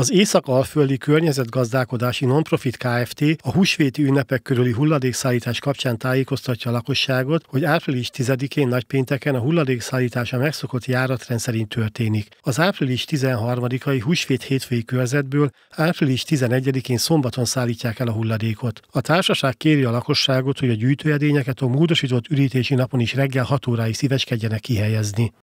Az Észak-Alföldi Környezetgazdálkodási Nonprofit Kft. a húsvéti ünnepek körüli hulladékszállítás kapcsán tájékoztatja a lakosságot, hogy április 10-én nagypénteken a hulladékszállítása megszokott járatrend szerint történik. Az április 13-ai húsvét hétfői körzetből április 11-én szombaton szállítják el a hulladékot. A társaság kéri a lakosságot, hogy a gyűjtőedényeket a módosított ürítési napon is reggel 6 óráig szíveskedjenek kihelyezni.